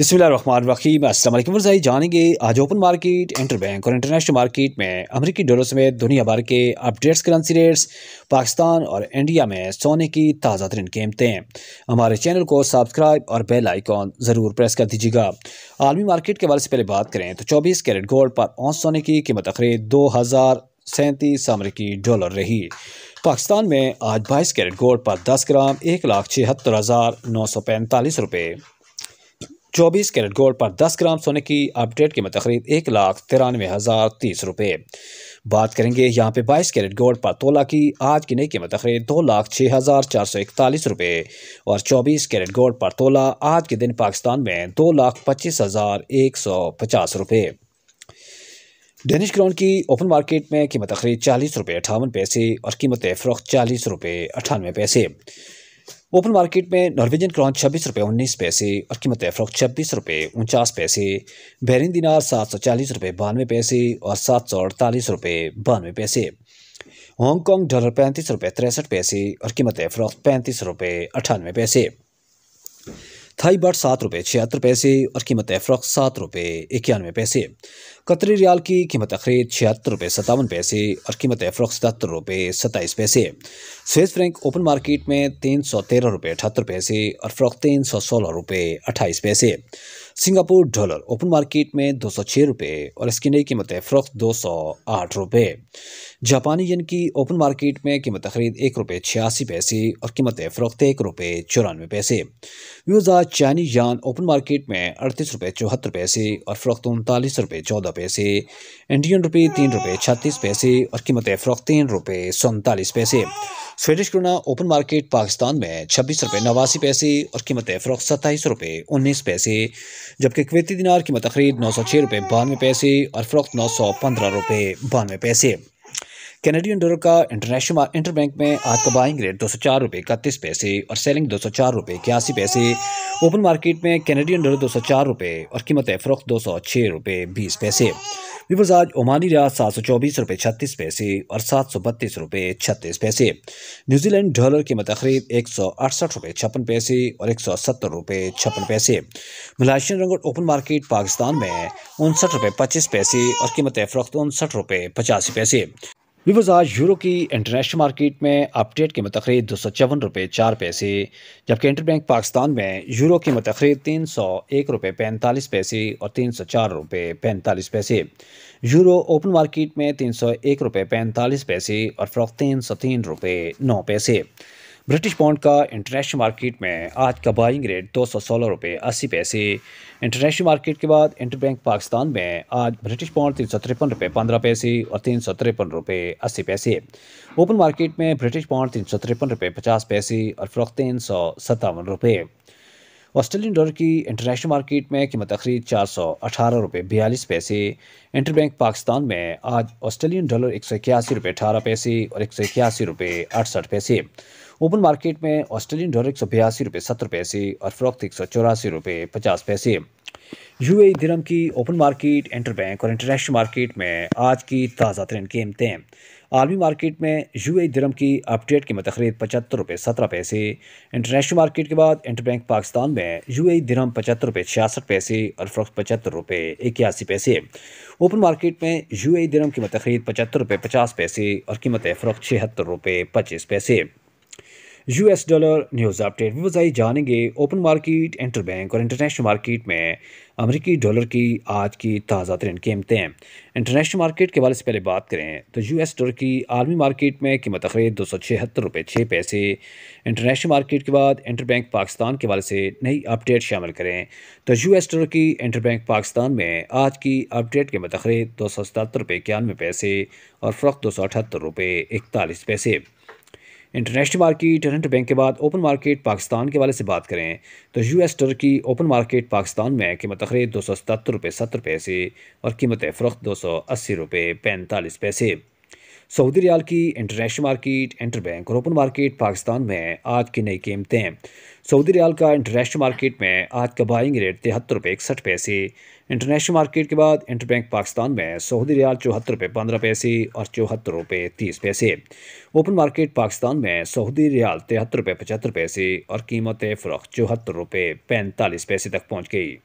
बिसमीम असल वर्जाई जानेंगे आज ओपन मार्केट इंटर बैंक और इंटरनेशनल मार्केट में अमरीकी डॉलर समेत दुनिया भर के अपडेट्स करेंसी रेट्स पाकिस्तान और इंडिया में सोने की ताज़ा तरीन कीमतें हमारे चैनल को सब्सक्राइब और बेल आइकॉन ज़रूर प्रेस कर दीजिएगा आलमी मार्केट के हवाले से पहले बात करें तो चौबीस कैरेट गोल्ड पर औंस सोने की कीमत तकरीब दो हज़ार सैंतीस अमरीकी डॉलर रही पाकिस्तान में आज बाईस कैरेट गोल्ड पर दस ग्राम एक लाख छिहत्तर हज़ार नौ सौ पैंतालीस रुपये चौबीस कैरेट गोल्ड पर दस ग्राम सोने की अपडेट कीमत तकरीब एक लाख तिरानवे हज़ार तीस रुपये बात करेंगे यहाँ पे बाईस कैरेट गोल्ड पर तोला की आज की नई कीमत तकरीब दो लाख छः हज़ार चार सौ इकतालीस रुपये और चौबीस कैरेट गोल्ड पर तोला आज के दिन पाकिस्तान में दो लाख पच्चीस हज़ार एक सौ पचास रुपये डेनिश क्राउन की ओपन मार्केट में कीमत तकरीब चालीस रुपये अठावन पैसे और कीमत फ़रोख्त चालीस रुपये अठानवे पैसे ओपन मार्केट में नॉर्वेजियन क्रॉन छब्बीस रुपये उन्नीस पैसे और कीमत फरोख छब्बीस रुपये उनचास पैसे बहरीन दिनार सात सौ चालीस रुपये बानवे पैसे और सात सौ अड़तालीस रुपये बानवे पैसे हांगकॉन्ग डॉलर पैंतीस रुपये तिरसठ पैसे और कीमत फरोख पैंतीस रुपये अठानवे पैसे थाई बट सात रुपये छिहत्तर पैसे और कीमत फरोख सात रुपये इक्यानवे पैसे कतरी रियाल की कीमत खरीद छिहत्तर रुपये सतावन पैसे और कीमत फ़रोख सतहत्तर रुपये सत्ताईस पैसे स्विस फ्रैंक ओपन मार्केट में तीन सौ तेरह रुपये अठहत्तर पैसे और फ़रोख तीन सौ सोलह रुपये अट्ठाईस पैसे सिंगापुर डॉलर ओपन मार्केट में दो सौ छः रुपये और इसकी नई कीमत फ़रोख दो सौ आठ रुपये जापानी यन की ओपन मार्केट में कीमत खरीद एक रुपये छियासी पैसे और कीमत फ़रोख्त एक रुपये चौरानवे पैसे व्यूज़ा चाइनी यान ओपन मार्केट में अड़तीस रुपये चौहत्तर पैसे और फ़रोख्त उनतालीस रुपये चौदह पैसे इंडियन रुपये तीन रुपये छत्तीस पैसे और कीमत फ़रोख तीन रुपये सैंतालीस पैसे Swedish krona open market Pakistan में छब्बीस रुपये नवासी पैसे और कीमत फ़रोख सत्ताईस रुपये उन्नीस पैसे जबकि क्वेती दिनार कीमत तकरीद नौ सौ छः रुपये बानवे पैसे और फ़रोख्त नौ सौ पंद्रह रुपये बानवे पैसे कैनेडियन डॉलर का इंटरनेशनल इंटरबैंक में आज का बाइंग रेट दो सौ चार रुपये इकतीस पैसे और सेलिंग दो सौ चार रुपये इक्यासी पैसे ओपन मार्केट में कैनेडियन डॉलर दो सौ चार रुपये और कीमत फ़रोख्त दो सौ छः रुपये बीस पैसे विवर्स आज ओमानी रियाज सात सौ चौबीस रुपये छत्तीस पैसे और सात सौ बत्तीस रुपये छत्तीस पैसे न्यूजीलैंड डॉलर की तकरीब एक सौ अड़सठ रुपये छप्पन पैसे और एक सौ सत्तर रुपये छप्पन पैसे Malaysian ringgit open market Pakistan में उनसठ रुपये पच्चीस पैसे और कीमत फ़रोख्त उनसठ रुपये पचासी पैसे विवज आज यूरो की इंटरनेशनल मार्केट में अपडेट के मतखरीद दो सौ चौवन रुपये चार पैसे जबकि इंटरबैंक पाकिस्तान में यूरो की मतखरीद तीन सौ एक रुपये पैंतालीस पैसे और तीन सौ चार रुपये पैंतालीस पैसे यूरो ओपन मार्केट में तीन सौ एक रुपये पैंतालीस पैसे और फरोख्त तीन सौ तीन रुपये नौ पैसे ब्रिटिश बॉन्ड का इंटरनेशनल मार्केट में आज का बाइंग रेट दो सौ सोलह रुपये अस्सी पैसे इंटरनेशनल मार्केट के बाद इंटरबैंक पाकिस्तान में आज ब्रिटिश बॉन्ड तीन सौ तिरपन रुपये पंद्रह पैसे और तीन सौ तिरपन रुपये अस्सी पैसे ओपन मार्केट में ब्रिटिश बॉन्ड तीन सौ तिरपन रुपये पचास पैसे और फरोख्त तीन सौ सत्तावन रुपये ऑस्ट्रेलियन डॉलर की इंटरनेशनल मार्केट में कीमत अखरीद चार सौ अठारह रुपये बयालीस पैसे इंटरबैंक पाकिस्तान में आज ऑस्ट्रेलियन डॉलर एक सौ इक्यासी रुपये अठारह पैसे और एक सौ इक्यासी रुपये अड़सठ पैसे ओपन मार्केट में ऑस्ट्रेलियन डॉलर एक सौ बयासी रुपये सत्तर पैसे और फरोख्त एक सौ चौरासी रुपये पचास पैसे यू ए दिरम की ओपन मार्केट इंटर बैंक और इंटरनेशनल मार्केट में आज की ताज़ा तरीन कीमतें आलमी मार्केट में यू ए दिरम की अपडेट की मतखरीद पचहत्तर रुपये सत्रह पैसे इंटरनेशनल मार्केट के बाद इंटर बैंक पाकिस्तान में यू ए दिरम पचहत्तर रुपये छियासठ पैसे और फरोख्त पचहत्तर रुपये इक्यासी पैसे ओपन मार्केट में यू ए दिरम की मतखरीद पचहत्तर रुपये पचास पैसे और कीमत फरोख छिहत्तर रुपये पच्चीस पैसे यूएस डॉलर न्यूज़ अपडेट वो बताई जानेंगे ओपन मार्केट इंटरबैंक और इंटरनेशनल मार्केट में अमेरिकी डॉलर की आज की ताज़ा तरीन कीमतें इंटरनेशनल मार्केट के बारे से पहले बात करें तो यूएस डॉलर की आर्मी मार्केट में कीमत तकरीब दो सौ छिहत्तर रुपये छः पैसे इंटरनेशनल मार्केट के बाद इंटरबैंक पाकिस्तान के बारे से नई अपडेट शामिल करें तो यू एस डॉलर की इंटरबैंक पाकिस्तान में आज की अपडेट कीमत तकरीब दो सौ सतहत्तर रुपये इक्यानवे पैसे और फ़र्क दो सौ अठहत्तर रुपये इकतालीस पैसे इंटरनेशनल मार्केट टरंट बैंक के बाद ओपन मार्केट पाकिस्तान के वाले से बात करें तो U S Turkey open market Pakistan में कीमत अखरे दो सौ सतर रुपये सत्तर पैसे और कीमत फ़रोख्त दो सौ अस्सी रुपये पैंतालीस पैसे सऊदी रियाल की इंटरनेशनल मार्केट इंटरबैंक और ओपन मार्केट पाकिस्तान में आज की नई कीमतें सऊदी रियाल का इंटरनेशनल मार्केट में आज का बाइंग रेट तिहत्तर रुपये इकसठ पैसे इंटरनेशनल मार्केट के बाद इंटरबैंक पाकिस्तान में सऊदी रियाल चौहत्तर रुपये पंद्रह पैसे और चौहत्तर रुपये तीस पैसे ओपन मार्केट पाकिस्तान में सऊदी रियाल तिहत्तर रुपये पचहत्तर पैसे और कीमत फरोख चौहत्तर रुपये पैंतालीस पैसे तक पहुँच गई